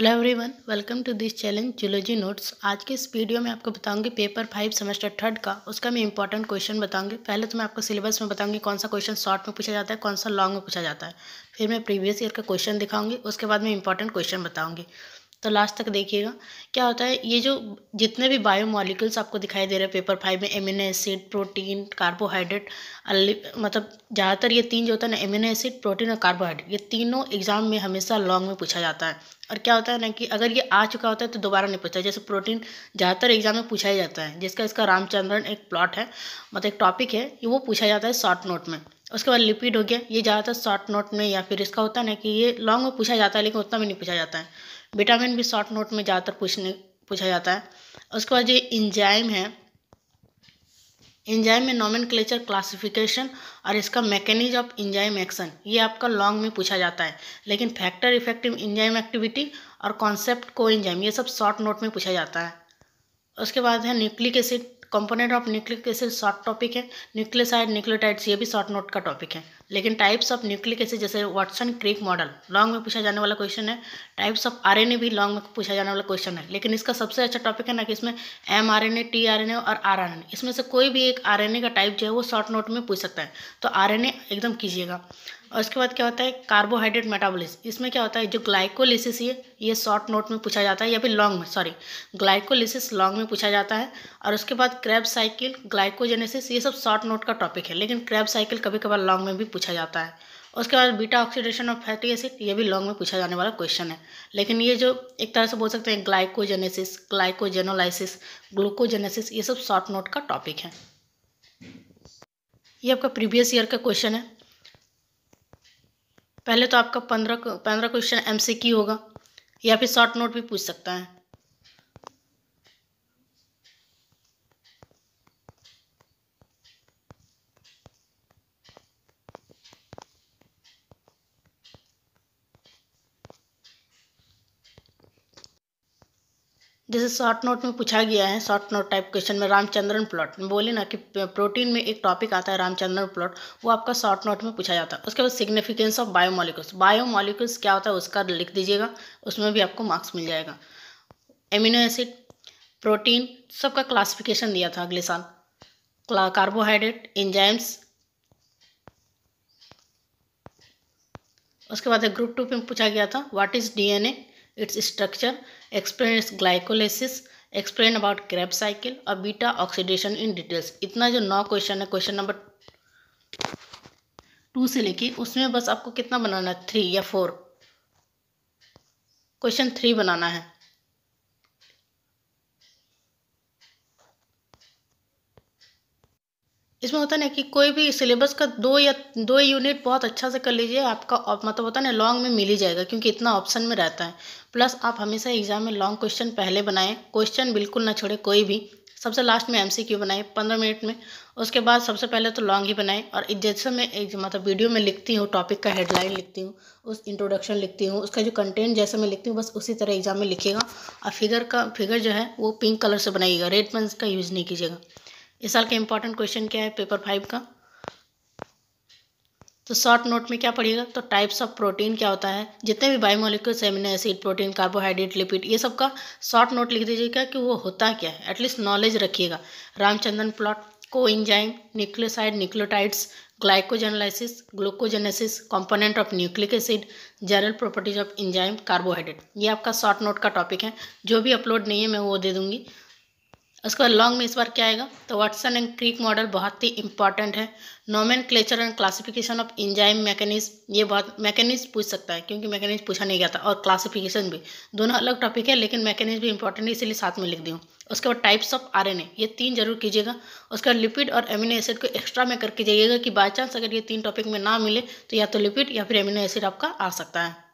hello everyone welcome to this challenge zoology notes आज के इस वीडियो में आपको बताऊंगी पेपर फाइव सेमेस्टर थर्ड का उसका मैं इंपॉर्टेंट क्वेश्चन बताऊंगी पहले तो मैं आपको सिलेबस में बताऊंगी कौन सा क्वेश्चन शॉर्ट में पूछा जाता है कौन सा लॉन्ग में पूछा जाता है फिर मैं प्रीवियस ईयर का क्वेश्चन दिखाऊंगी उसके बाद मैं इंपॉर्टेंट क्वेश्चन बताऊँगी तो लास्ट तक देखिएगा क्या होता है ये जो जितने भी बायो मॉलिकल्स आपको दिखाई दे रहे हैं पेपर फाइव में एमिनो एसिड प्रोटीन कार्बोहाइड्रेट मतलब ज़्यादातर ये तीन जो होता है ना एमिनो एसिड प्रोटीन और कार्बोहाइड्रेट ये तीनों एग्जाम में हमेशा लॉन्ग में पूछा जाता है और क्या होता है ना कि अगर ये आ चुका होता है तो दोबारा नहीं पूछता जैसे प्रोटीन ज़्यादातर एग्जाम में पूछा ही जाता है जिसका इसका रामचंद्रन एक प्लॉट है मतलब एक टॉपिक है वो पूछा जाता है शॉर्ट नोट में उसके बाद लिपिड हो गया ये ज़्यादातर शॉर्ट नोट में या फिर इसका होता है ना कि ये लॉन्ग में पूछा जाता है लेकिन उतना भी नहीं पूछा जाता है विटामिन भी शॉर्ट नोट में ज़्यादातर पूछने पूछा जाता है उसके बाद ये इंजाइम है इंजाइम में नॉमिन क्लेचर क्लासिफिकेशन और इसका मैकेनिज ऑफ इंजाइम एक्शन ये आपका लॉन्ग में पूछा जाता है लेकिन फैक्टर इफेक्टिव इंजाइम एक्टिविटी और कॉन्सेप्ट को इंजाइम ये सब शॉर्ट नोट में पूछा जाता है उसके बाद है nucleic acid component of nucleic acid short topic है न्यूक्लियोसाइड न्यूक्लियोटाइड्स ये भी शॉर्ट नोट का टॉपिक है लेकिन टाइप्स ऑफ न्यूक्लिक एसिड जैसे वाटसन क्रिक मॉडल लॉन्ग में पूछा जाने वाला क्वेश्चन है टाइप्स ऑफ आर भी लॉन्ग में पूछा जाने वाला क्वेश्चन है लेकिन इसका सबसे अच्छा टॉपिक है ना कि इसमें M R N A T R N A और आर आर एन ए इसमें से कोई भी एक आर एन ए का टाइप जो है वो शॉर्ट नोट में पूछ सकता है तो आर एन ए एकदम कीजिएगा और उसके बाद क्या होता है कार्बोहाइड्रेट मेटाबोलिस इसमें क्या होता है जो ग्लाइकोलिसिस ये ये शॉर्ट नोट में पूछा जाता है या फिर लॉन्ग में सॉरी ग्लाइकोलिसिस लॉन्ग में पूछा जाता है और उसके बाद क्रैब साइकिल ग्लाइकोजेनेसिस ये सब शॉर्ट नोट का टॉपिक है लेकिन क्रैब साइकिल कभी कभार लॉन्ग में भी पूछा जाता है उसके बाद beta oxidation of fatty acid ये भी लॉन्ग में पूछा जाने वाला क्वेश्चन है लेकिन ये जो एक तरह से बोल सकते हैं ग्लाइकोजेनेसिस ग्लाइकोजेनोलाइसिस ग्लूकोजेनेसिस ये सब शॉर्ट नोट का टॉपिक है ये आपका प्रीवियस ईयर का क्वेश्चन है पहले तो आपका पंद्रह पंद्रह क्वेश्चन एम होगा या फिर शॉर्ट नोट भी पूछ सकता है जैसे शॉर्ट नोट में पूछा गया है शॉर्ट नोट टाइप क्वेश्चन में रामचंद्रन प्लॉट बोले ना कि प्रोटीन में एक टॉपिक आता है रामचंद्रन प्लॉट वो आपका शॉर्ट नोट में पूछा जाता है उसके बाद सिग्निफिकेंस ऑफ बायोमोलिकल्स बायोमोलिकल्स क्या होता है उसका लिख दीजिएगा उसमें भी आपको मार्क्स मिल जाएगा एमिनो एसिड प्रोटीन सबका क्लासिफिकेशन दिया था अगले साल कार्बोहाइड्रेट इंजाइम्स उसके बाद ग्रुप टू में पूछा गया था what is DNA structure explain explains glycolysis, explain about Krebs cycle और बीटा ऑक्सीडेशन इन डिटेल्स इतना जो नौ क्वेश्चन है क्वेश्चन नंबर टू से लेके उसमें बस आपको कितना बनाना है थ्री या फोर क्वेश्चन थ्री बनाना है इसमें होता है ना कि कोई भी सिलेबस का दो या दो यूनिट बहुत अच्छा से कर लीजिए आपका मतलब होता है ना लॉन्ग में मिल ही जाएगा क्योंकि इतना ऑप्शन में रहता है प्लस आप हमेशा एग्जाम में लॉन्ग क्वेश्चन पहले बनाएं क्वेश्चन बिल्कुल ना छोड़े कोई भी सबसे लास्ट में एम सी क्यू बनाए पंद्रह मिनट में उसके बाद सबसे पहले तो लॉन्ग ही बनाएं और जैसे मैं एक मतलब वीडियो में लिखती हूँ टॉपिक का हेडलाइन लिखती हूँ उस इंट्रोडक्शन लिखती हूँ उसका जो कंटेंट जैसे मैं लिखती हूँ बस उसी तरह एग्जाम में लिखिएगा और फिगर का फिगर जो है वो पिंक कलर से बनाइएगा रेड पेंस का यूज़ नहीं कीजिएगा इस साल का इंपॉर्टेंट क्वेश्चन क्या है पेपर फाइव का तो शॉर्ट नोट में क्या पढ़िएगा तो टाइप्स ऑफ प्रोटीन क्या होता है जितने भी biomolecules amino acid protein carbohydrate lipid ये सब का शॉर्ट नोट लिख दीजिएगा कि वो होता क्या है एटलीस्ट नॉलेज रखिएगा रामचंद्रन प्लॉट को enzyme nucleoside nucleotides glycogenolysis glucogenesis component of nucleic acid general properties of enzyme carbohydrate ये आपका शॉर्ट नोट का टॉपिक है जो भी अपलोड नहीं है मैं वो दे दूंगी उसके बाद लॉन्ग में इस बार क्या आएगा तो वाटसन एंड क्रिक मॉडल बहुत ही इंपॉर्टेंट है nomenclature and classification of enzyme mechanism ये बहुत मैकेनिज्म पूछ सकता है क्योंकि मैकेनिज्म पूछा नहीं गया था और क्लासिफिकेशन भी दोनों अलग टॉपिक है लेकिन मैकेनिज्म भी इंपॉर्टेंट है इसीलिए साथ में लिख दी हूँ उसके बाद टाइप्स ऑफ आर ये तीन जरूर कीजिएगा उसके बाद लिपिड और एमिनो एसिड को एक्स्ट्रा में करके जाइएगा कि बाई चांस अगर ये तीन टॉपिक में ना मिले तो या तो लिपिड या फिर एमिनो एसिड आपका आ सकता है